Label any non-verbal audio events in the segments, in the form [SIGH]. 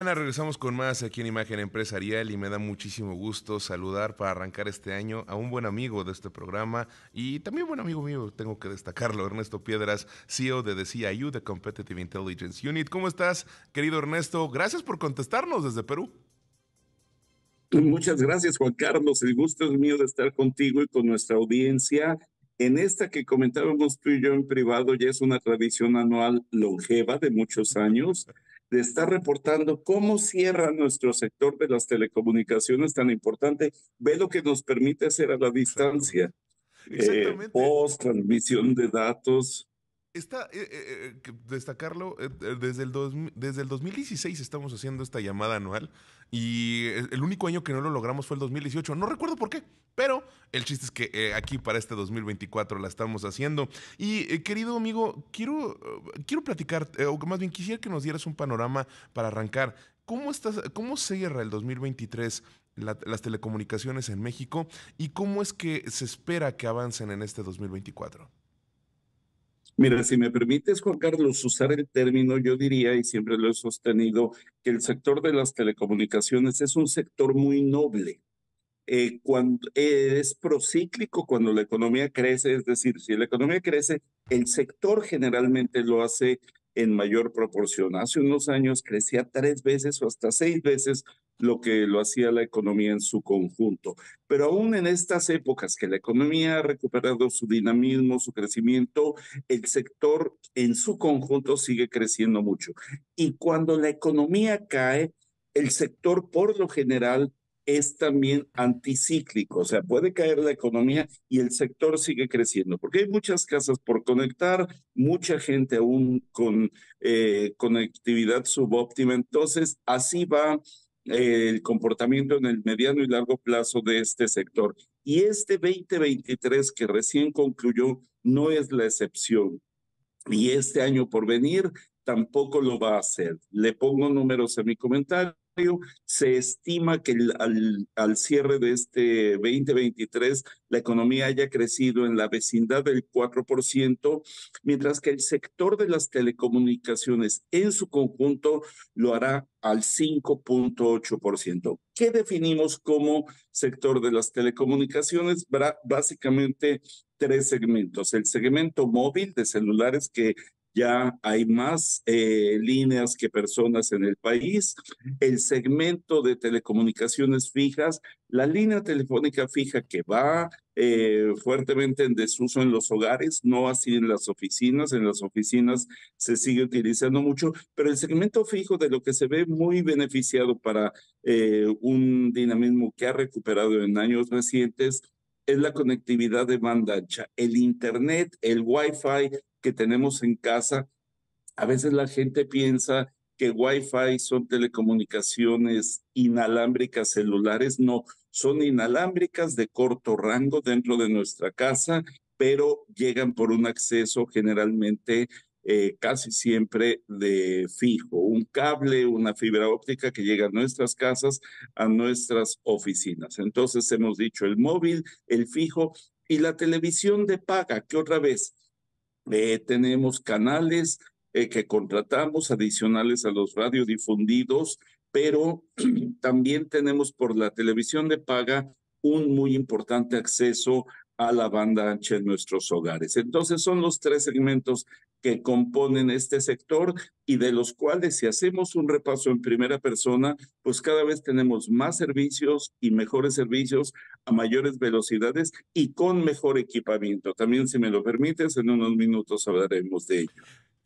regresamos con más aquí en Imagen Empresarial y me da muchísimo gusto saludar para arrancar este año a un buen amigo de este programa y también buen amigo mío, tengo que destacarlo, Ernesto Piedras, CEO de The CIU, The Competitive Intelligence Unit. ¿Cómo estás, querido Ernesto? Gracias por contestarnos desde Perú. Muchas gracias, Juan Carlos. El gusto es mío de estar contigo y con nuestra audiencia. En esta que comentábamos tú y yo en privado, ya es una tradición anual longeva de muchos años de estar reportando cómo cierra nuestro sector de las telecomunicaciones tan importante, ve lo que nos permite hacer a la distancia. Eh, post, transmisión de datos, Está, eh, eh, eh, destacarlo, desde, el desde el 2016 estamos haciendo esta llamada anual y el único año que no lo logramos fue el 2018. No recuerdo por qué, pero el chiste es que aquí para este 2024 la estamos haciendo. Y querido amigo, quiero, quiero platicar, o más bien quisiera que nos dieras un panorama para arrancar. ¿Cómo, estás, cómo cierra el 2023 las telecomunicaciones en México y cómo es que se espera que avancen en este 2024? Mira, si me permites, Juan Carlos, usar el término, yo diría, y siempre lo he sostenido, que el sector de las telecomunicaciones es un sector muy noble. Eh, eh, es procíclico cuando la economía crece, es decir, si la economía crece, el sector generalmente lo hace en mayor proporción. Hace unos años crecía tres veces o hasta seis veces lo que lo hacía la economía en su conjunto. Pero aún en estas épocas que la economía ha recuperado su dinamismo, su crecimiento, el sector en su conjunto sigue creciendo mucho. Y cuando la economía cae, el sector por lo general es también anticíclico, o sea, puede caer la economía y el sector sigue creciendo, porque hay muchas casas por conectar, mucha gente aún con eh, conectividad subóptima, entonces así va el comportamiento en el mediano y largo plazo de este sector. Y este 2023 que recién concluyó no es la excepción. Y este año por venir tampoco lo va a hacer. Le pongo números en mi comentario se estima que al, cierre de este 2023 la economía haya crecido en la vecindad del 4%, mientras que el sector de las telecomunicaciones en su conjunto lo hará al 5.8%. ¿Qué definimos como sector de las telecomunicaciones? básicamente tres segmentos. El segmento móvil de celulares que ya hay más eh, líneas que personas en el país. El segmento de telecomunicaciones fijas, la línea telefónica fija que va eh, fuertemente en desuso en los hogares, no así en las oficinas, en las oficinas se sigue utilizando mucho, pero el segmento fijo de lo que se ve muy beneficiado para eh, un dinamismo que ha recuperado en años recientes es la conectividad de banda ancha, el Internet, el Wi-Fi, que tenemos en casa, a veces la gente piensa que Wi-Fi son telecomunicaciones inalámbricas celulares, no, son inalámbricas de corto rango dentro de nuestra casa, pero llegan por un acceso generalmente eh, casi siempre de fijo, un cable, una fibra óptica que llega a nuestras casas, a nuestras oficinas. Entonces hemos dicho el móvil, el fijo y la televisión de paga, que otra vez eh, tenemos canales eh, que contratamos adicionales a los radiodifundidos, pero [CLEARS THROAT] también tenemos por la televisión de paga un muy importante acceso a la banda ancha en nuestros hogares. Entonces son los tres segmentos que componen este sector y de los cuales si hacemos un repaso en primera persona, pues cada vez tenemos más servicios y mejores servicios a mayores velocidades y con mejor equipamiento. También, si me lo permites, en unos minutos hablaremos de ello.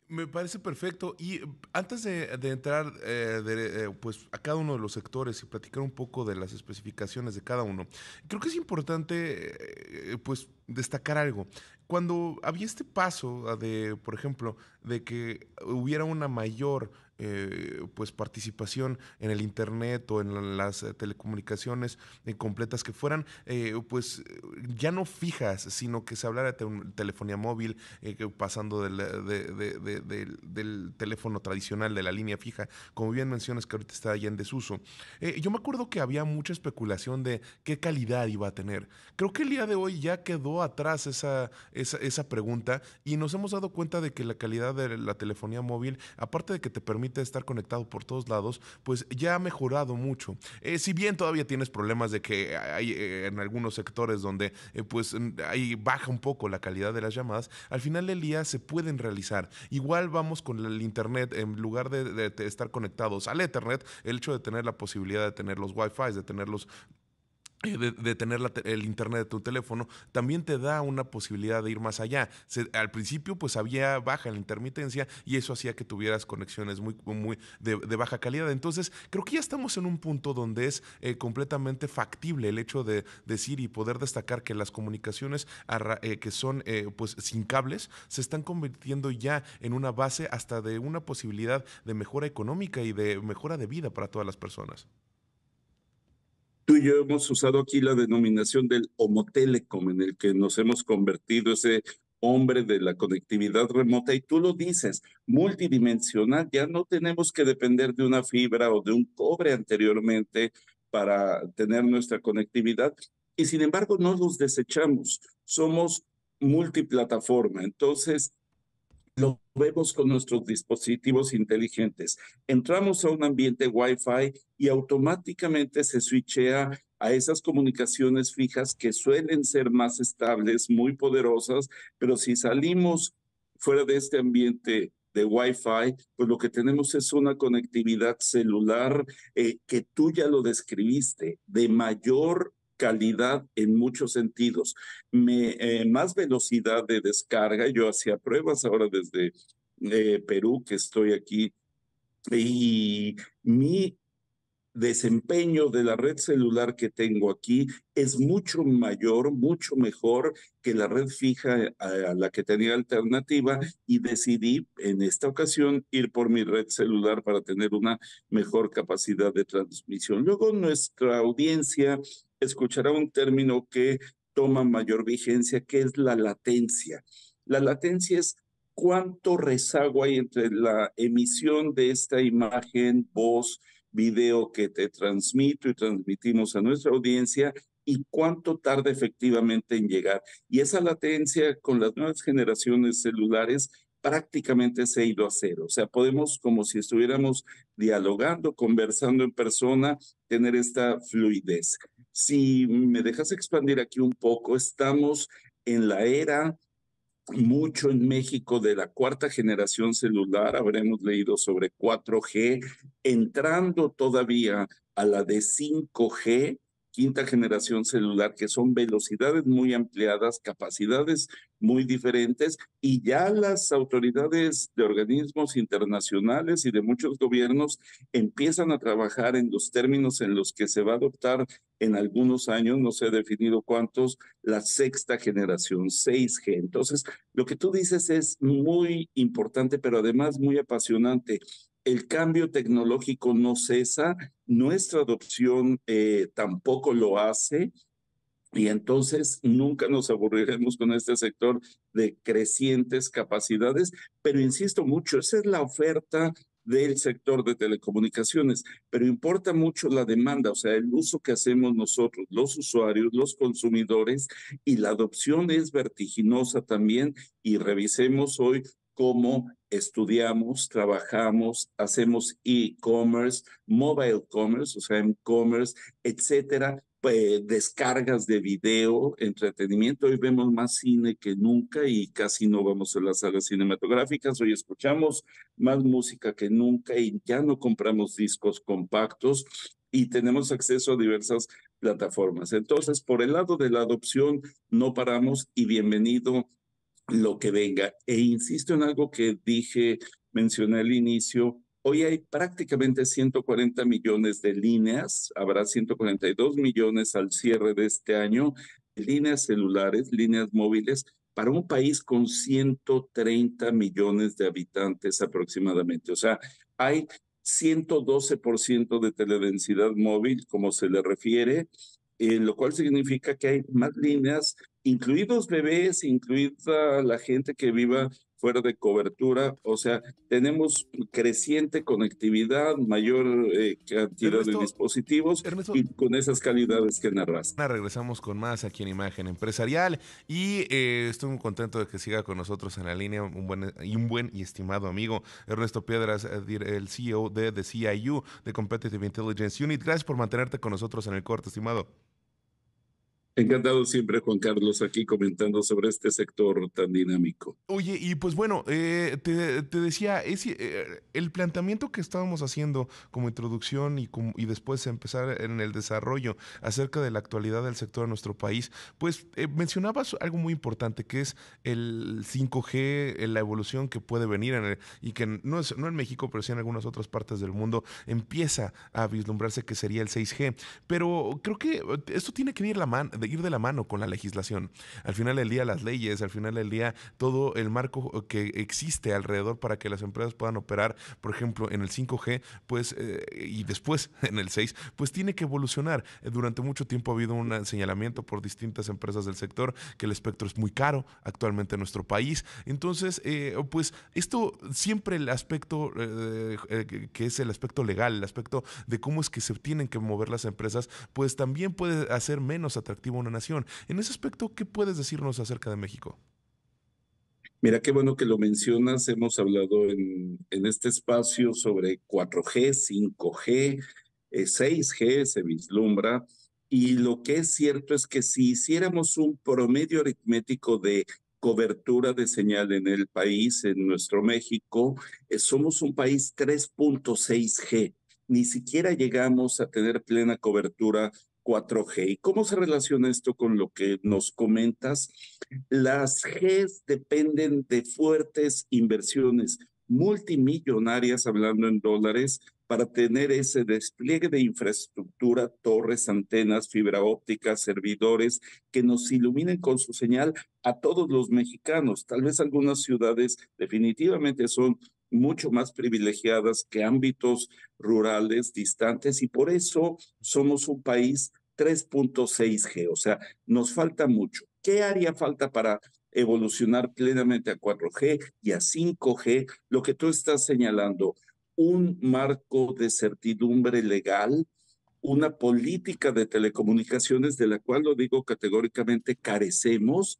Me parece perfecto. Y eh, antes de, entrar eh, eh, pues a cada uno de los sectores y platicar un poco de las especificaciones de cada uno, creo que es importante pues destacar algo. Cuando había este paso de, por ejemplo, de que hubiera una mayor eh, pues participación en el internet o en las eh, telecomunicaciones eh, completas que fueran pues ya no fijas sino que se hablara de telefonía móvil pasando del, teléfono tradicional de la línea fija como bien mencionas que ahorita está ya en desuso yo me acuerdo que había mucha especulación de qué calidad iba a tener creo que el día de hoy ya quedó atrás esa, esa, esa pregunta y nos hemos dado cuenta de que la calidad de la telefonía móvil aparte de que te permite permite estar conectado por todos lados, pues ya ha mejorado mucho. Eh, si bien todavía tienes problemas de que hay eh, en algunos sectores donde eh, pues mm, ahí baja un poco la calidad de las llamadas, al final del día se pueden realizar. Igual vamos con el internet, en lugar de, estar conectados al Ethernet, el hecho de tener la posibilidad de tener los Wi-Fi, de tener los eh, de, tener el internet de tu teléfono, también te da una posibilidad de ir más allá. al principio, pues había baja la intermitencia y eso hacía que tuvieras conexiones muy, muy de, baja calidad. Entonces, creo que ya estamos en un punto donde es eh, completamente factible el hecho de decir y poder destacar que las comunicaciones eh, que son pues sin cables se están convirtiendo ya en una base hasta de una posibilidad de mejora económica y de mejora de vida para todas las personas. Tú y yo hemos usado aquí la denominación del homotelecom en el que nos hemos convertido ese hombre de la conectividad remota, y tú lo dices, multidimensional, ya no tenemos que depender de una fibra o de un cobre anteriormente para tener nuestra conectividad, y sin embargo no los desechamos, somos multiplataforma, entonces lo vemos con nuestros dispositivos inteligentes. Entramos a un ambiente Wi-Fi y automáticamente se switchea a esas comunicaciones fijas que suelen ser más estables, muy poderosas, pero si salimos fuera de este ambiente de Wi-Fi, pues lo que tenemos es una conectividad celular eh, que tú ya lo describiste, de mayor calidad en muchos sentidos, Me, eh, más velocidad de descarga. Yo hacía pruebas ahora desde eh, Perú, que estoy aquí, y mi desempeño de la red celular que tengo aquí es mucho mayor, mucho mejor que la red fija a, la que tenía alternativa y decidí en esta ocasión ir por mi red celular para tener una mejor capacidad de transmisión. Luego nuestra audiencia escuchará un término que toma mayor vigencia, que es la latencia. La latencia es cuánto rezago hay entre la emisión de esta imagen, voz, video que te transmito y transmitimos a nuestra audiencia y cuánto tarda efectivamente en llegar. Y esa latencia con las nuevas generaciones celulares prácticamente se ha ido a cero. O sea, podemos como si estuviéramos dialogando, conversando en persona, tener esta fluidez. Si me dejas expandir aquí un poco, estamos en la era mucho en México de la cuarta generación celular, habremos leído sobre 4G, entrando todavía a la de 5G, quinta generación celular, que son velocidades muy ampliadas, capacidades muy diferentes, y ya las autoridades de organismos internacionales y de muchos gobiernos empiezan a trabajar en los términos en los que se va a adoptar en algunos años, no se ha definido cuántos, la sexta generación, 6G. Entonces, lo que tú dices es muy importante, pero además muy apasionante el cambio tecnológico no cesa, nuestra adopción eh, tampoco lo hace. Y entonces nunca nos aburriremos con este sector de crecientes capacidades, pero insisto mucho, esa es la oferta del sector de telecomunicaciones, pero importa mucho la demanda, o sea, el uso que hacemos nosotros, los usuarios, los consumidores, y la adopción es vertiginosa también, y revisemos hoy cómo estudiamos, trabajamos, hacemos e-commerce, mobile commerce, o sea, e-commerce, etcétera, descargas de video, entretenimiento. Hoy vemos más cine que nunca y casi no vamos a las salas cinematográficas. Hoy escuchamos más música que nunca y ya no compramos discos compactos y tenemos acceso a diversas plataformas. Entonces, por el lado de la adopción, no paramos y bienvenido lo que venga. E insisto en algo que dije, mencioné al inicio, hoy hay prácticamente 140 millones de líneas, habrá 142 millones al cierre de este año, líneas celulares, líneas móviles, para un país con 130 millones de habitantes aproximadamente. O sea, hay 112% de teledensidad móvil, como se le refiere, eh, lo cual significa que hay más líneas incluidos bebés, incluida la gente que viva fuera de cobertura, o sea, tenemos creciente conectividad, mayor eh, cantidad de dispositivos y con esas calidades que narras. Regresamos con más aquí en Imagen Empresarial y eh, estoy muy contento de que siga con nosotros en la línea un buen y un buen y estimado amigo Ernesto Piedras, eh, el CEO de The CIU de Competitive Intelligence Unit. Gracias por mantenerte con nosotros en el corte, estimado. Encantado siempre, Juan Carlos, aquí comentando sobre este sector tan dinámico. Oye, y pues bueno, eh, te, decía, eh, el planteamiento que estábamos haciendo como introducción y, y después empezar en el desarrollo acerca de la actualidad del sector de nuestro país, pues eh, mencionabas algo muy importante que es el 5G, la evolución que puede venir y que no, es, no en México, pero sí en algunas otras partes del mundo, empieza a vislumbrarse que sería el 6G. Pero creo que esto tiene que ir la mano de ir de la mano con la legislación. Al final del día las leyes, al final del día todo el marco que existe alrededor para que las empresas puedan operar, por ejemplo, en el 5G, pues, eh, y después [LAUGHS] en el 6, pues tiene que evolucionar. Durante mucho tiempo ha habido un señalamiento por distintas empresas del sector que el espectro es muy caro actualmente en nuestro país. Entonces, eh, pues esto siempre el aspecto eh, que es el aspecto legal, el aspecto de cómo es que se tienen que mover las empresas, pues también puede hacer menos atractivo una nación. En ese aspecto, ¿qué puedes decirnos acerca de México? Mira, qué bueno que lo mencionas. Hemos hablado en, este espacio sobre 4G, 5G, 6G se vislumbra. Y lo que es cierto es que si hiciéramos un promedio aritmético de cobertura de señal en el país, en nuestro México, eh, somos un país 3.6G. Ni siquiera llegamos a tener plena cobertura 4G. ¿Y cómo se relaciona esto con lo que nos comentas? Las Gs dependen de fuertes inversiones multimillonarias, hablando en dólares, para tener ese despliegue de infraestructura, torres, antenas, fibra óptica, servidores, que nos iluminen con su señal a todos los mexicanos. Tal vez algunas ciudades definitivamente son mucho más privilegiadas que ámbitos rurales distantes y por eso somos un país 3.6G, o sea, nos falta mucho. ¿Qué haría falta para evolucionar plenamente a 4G y a 5G? Lo que tú estás señalando, un marco de certidumbre legal, una política de telecomunicaciones de la cual lo digo categóricamente carecemos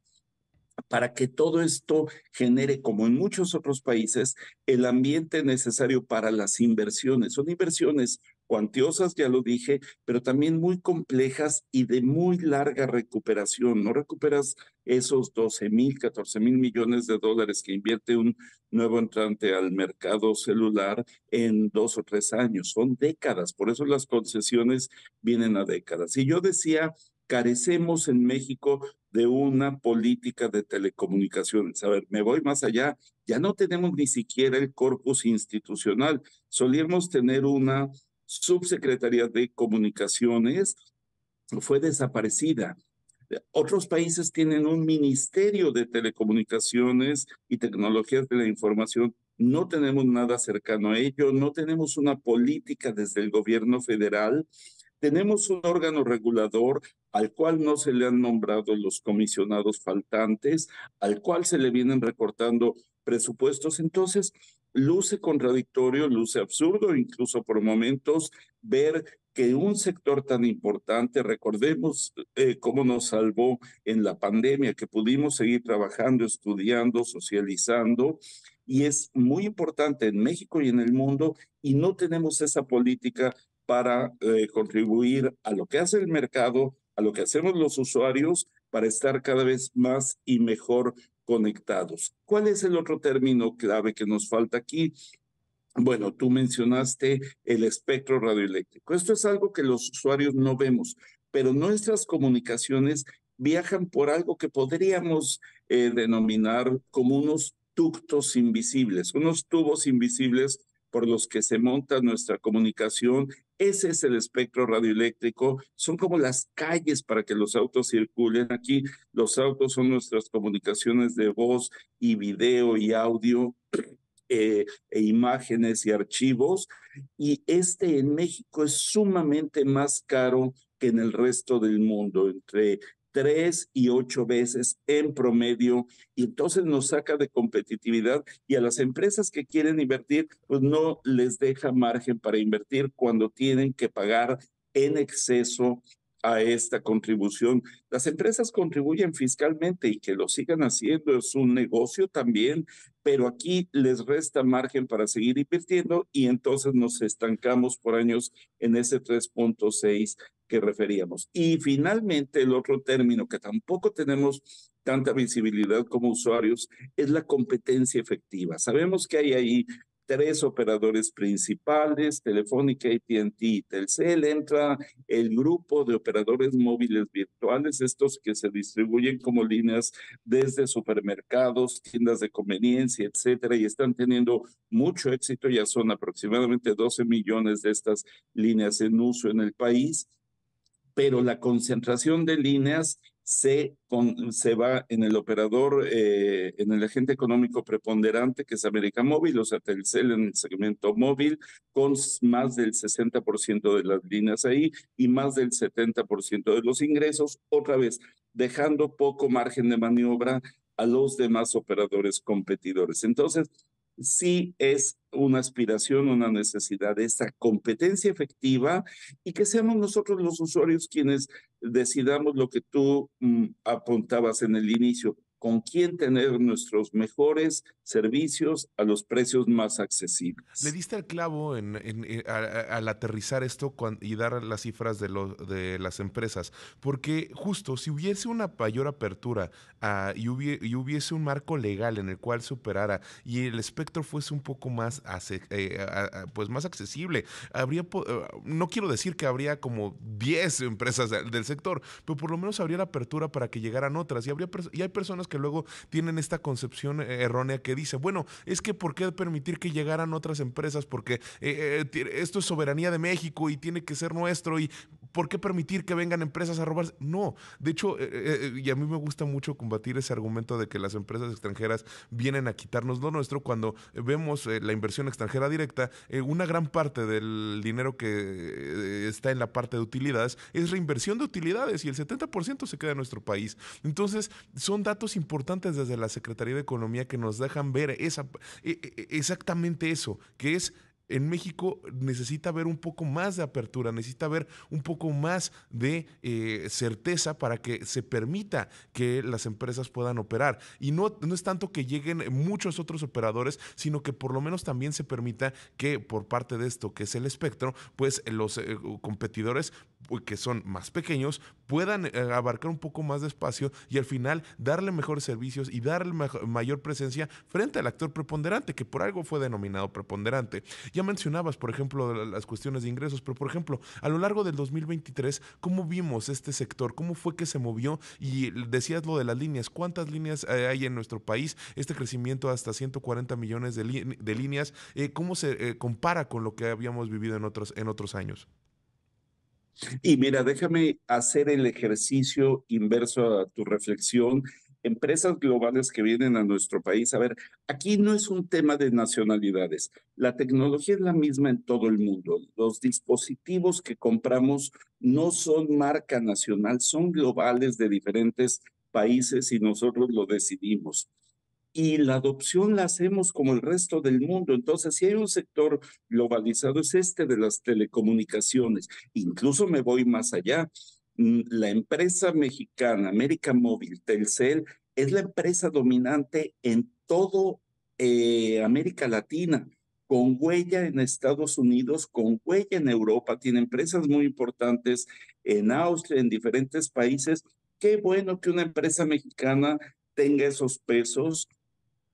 para que todo esto genere, como en muchos otros países, el ambiente necesario para las inversiones. Son inversiones cuantiosas, ya lo dije, pero también muy complejas y de muy larga recuperación. No recuperas esos 12 mil, 14 mil millones de dólares que invierte un nuevo entrante al mercado celular en dos o tres años. Son décadas, por eso las concesiones vienen a décadas. Y yo decía carecemos en México de una política de telecomunicaciones. A ver, me voy más allá. Ya no tenemos ni siquiera el corpus institucional. Solíamos tener una subsecretaría de comunicaciones, fue desaparecida. Otros países tienen un ministerio de telecomunicaciones y tecnologías de la información. No tenemos nada cercano a ello, no tenemos una política desde el gobierno federal tenemos un órgano regulador al cual no se le han nombrado los comisionados faltantes, al cual se le vienen recortando presupuestos. Entonces, luce contradictorio, luce absurdo, incluso por momentos, ver que un sector tan importante, recordemos eh, cómo nos salvó en la pandemia, que pudimos seguir trabajando, estudiando, socializando, y es muy importante en México y en el mundo, y no tenemos esa política para eh, contribuir a lo que hace el mercado, a lo que hacemos los usuarios, para estar cada vez más y mejor conectados. ¿Cuál es el otro término clave que nos falta aquí? Bueno, tú mencionaste el espectro radioeléctrico. Esto es algo que los usuarios no vemos, pero nuestras comunicaciones viajan por algo que podríamos eh, denominar como unos ductos invisibles, unos tubos invisibles por los que se monta nuestra comunicación ese es el espectro radioeléctrico. Son como las calles para que los autos circulen. Aquí los autos son nuestras comunicaciones de voz y video y audio. [CLEARS THROAT] Eh, e imágenes y archivos, y este en México es sumamente más caro que en el resto del mundo, entre tres y ocho veces en promedio y entonces nos saca de competitividad y a las empresas que quieren invertir, pues no les deja margen para invertir cuando tienen que pagar en exceso a esta contribución. Las empresas contribuyen fiscalmente y que lo sigan haciendo es un negocio también, pero aquí les resta margen para seguir invirtiendo y entonces nos estancamos por años en ese 3.6 que referíamos. Y finalmente, el otro término que tampoco tenemos tanta visibilidad como usuarios es la competencia efectiva. Sabemos que hay ahí tres operadores principales, Telefónica, ATT y Telcel. Entra el grupo de operadores móviles virtuales, estos que se distribuyen como líneas desde supermercados, tiendas de conveniencia, etcétera, y están teniendo mucho éxito. Ya son aproximadamente 12 millones de estas líneas en uso en el país pero la concentración de líneas se, va en el operador, eh, en el agente económico preponderante, que es América Móvil, o sea, Telcel en el segmento móvil, con más del 60% de las líneas ahí y más del 70% de los ingresos, otra vez, dejando poco margen de maniobra a los demás operadores competidores. Entonces, sí es una aspiración, una necesidad de esa competencia efectiva y que seamos nosotros los usuarios quienes decidamos lo que tú mm, apuntabas en el inicio con quién tener nuestros mejores servicios a los precios más accesibles. Le diste el clavo en, al aterrizar esto y dar las cifras de, de, las empresas, porque justo si hubiese una mayor apertura ah, y, hubiese un marco legal en el cual se operara y el espectro fuese un poco más, eh, pues más accesible, habría, ah, no quiero decir que habría como 10 empresas del sector, pero por lo menos habría la apertura para que llegaran otras y, habría, y hay personas que luego tienen esta concepción eh, errónea que dice, bueno, es que ¿por qué permitir que llegaran otras empresas? Porque eh, eh, esto es soberanía de México y tiene que ser nuestro y ¿por qué permitir que vengan empresas a robarse? No, de hecho, eh, eh, eh, y a mí me gusta mucho combatir ese argumento de que las empresas extranjeras vienen a quitarnos lo nuestro cuando vemos la inversión extranjera directa, una gran parte del dinero que está en la parte de utilidades es reinversión de utilidades y el 70% se queda en nuestro país. Entonces, son datos importantes desde la Secretaría de Economía que nos dejan ver esa, exactamente eso, que es en México necesita haber un poco más de apertura, necesita ver un poco más de eh, certeza para que se permita que las empresas puedan operar. Y no, no es tanto que lleguen muchos otros operadores, sino que por lo menos también se permita que por parte de esto, que es el espectro, pues los eh, competidores pues, que son más pequeños puedan eh, abarcar un poco más de espacio y al final darle mejores servicios y darle mayor presencia frente al actor preponderante, que por algo fue denominado preponderante. Ya mencionabas, por ejemplo, las cuestiones de ingresos, pero por ejemplo, a lo largo del 2023, ¿cómo vimos este sector? ¿Cómo fue que se movió? Y decías lo de las líneas, ¿cuántas líneas eh, hay en nuestro país? Este crecimiento hasta 140 millones de, líneas, eh, ¿cómo se eh, compara con lo que habíamos vivido en otros, en otros años? Y mira, déjame hacer el ejercicio inverso a tu reflexión empresas globales que vienen a nuestro país. A ver, aquí no es un tema de nacionalidades. La tecnología es la misma en todo el mundo. Los dispositivos que compramos no son marca nacional, son globales de diferentes países y nosotros lo decidimos. Y la adopción la hacemos como el resto del mundo. Entonces, si hay un sector globalizado, es este de las telecomunicaciones. Incluso me voy más allá Mm, la empresa mexicana América Móvil, Telcel, es la empresa dominante en todo eh, América Latina, con huella en Estados Unidos, con huella en Europa, tiene empresas muy importantes en Austria, en diferentes países. Qué bueno que una empresa mexicana tenga esos pesos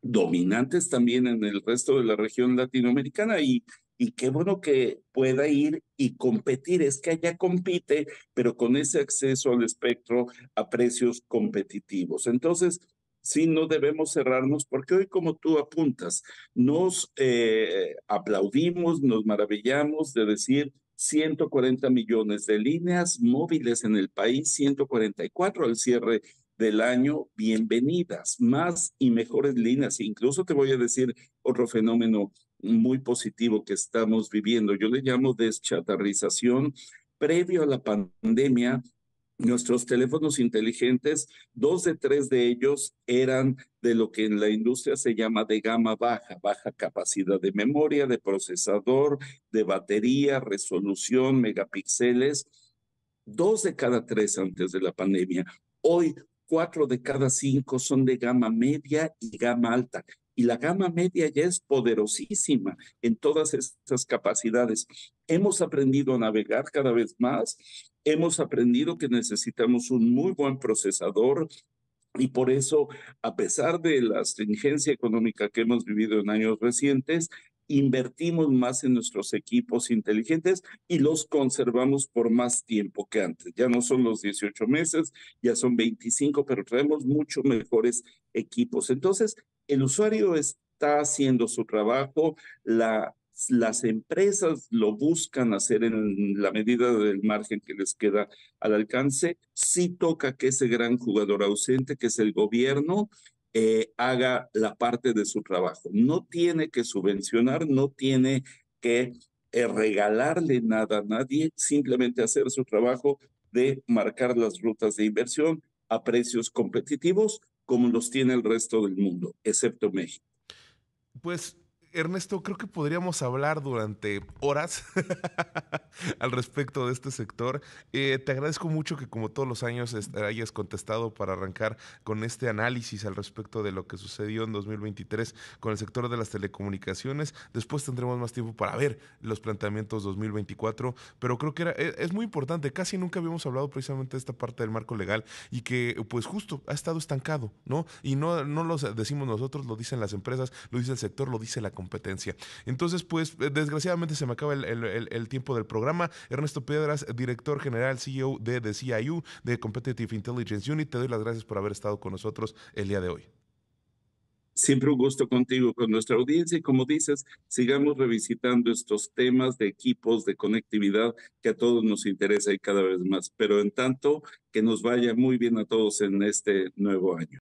dominantes también en el resto de la región latinoamericana y y qué bueno que pueda ir y competir. Es que allá compite, pero con ese acceso al espectro a precios competitivos. Entonces, sí, no debemos cerrarnos porque hoy, como tú apuntas, nos eh, aplaudimos, nos maravillamos de decir 140 millones de líneas móviles en el país, 144 al cierre del año, bienvenidas, más y mejores líneas. Incluso te voy a decir otro fenómeno muy positivo que estamos viviendo. Yo le llamo deschatarrización. Previo a la pandemia, nuestros teléfonos inteligentes, dos de tres de ellos eran de lo que en la industria se llama de gama baja, baja capacidad de memoria, de procesador, de batería, resolución, megapíxeles. Dos de cada tres antes de la pandemia. Hoy, cuatro de cada cinco son de gama media y gama alta y la gama media ya es poderosísima en todas estas capacidades. Hemos aprendido a navegar cada vez más, hemos aprendido que necesitamos un muy buen procesador, y por eso, a pesar de la astringencia económica que hemos vivido en años recientes, invertimos más en nuestros equipos inteligentes y los conservamos por más tiempo que antes. Ya no son los 18 meses, ya son 25, pero traemos mucho mejores equipos. Entonces, el usuario está haciendo su trabajo, las empresas lo buscan hacer en la medida del margen que les queda al alcance. Sí toca que ese gran jugador ausente, que es el gobierno, eh, haga la parte de su trabajo. No tiene que subvencionar, no tiene que eh, regalarle nada a nadie, simplemente hacer su trabajo de marcar las rutas de inversión a precios competitivos como los tiene el resto del mundo, excepto México. Pues Ernesto, creo que podríamos hablar durante horas [LAUGHS] al respecto de este sector. Eh, te agradezco mucho que como todos los años hayas contestado para arrancar con este análisis al respecto de lo que sucedió en 2023 con el sector de las telecomunicaciones. Después tendremos más tiempo para ver los planteamientos 2024, pero creo que e-, es muy importante. Casi nunca habíamos hablado precisamente de esta parte del marco legal y que pues justo ha estado estancado, ¿no? Y no, no lo decimos nosotros, lo dicen las empresas, lo dice el sector, lo dice la competencia. Entonces, pues eh, desgraciadamente se me acaba el, tiempo del programa. Ernesto Piedras, director general, CEO de CIU, de Competitive Intelligence Unit, te doy las gracias por haber estado con nosotros el día de hoy. Siempre un gusto contigo, con nuestra audiencia y como dices, sigamos revisitando estos temas de equipos, de conectividad que a todos nos interesa y cada vez más. Pero en tanto, que nos vaya muy bien a todos en este nuevo año.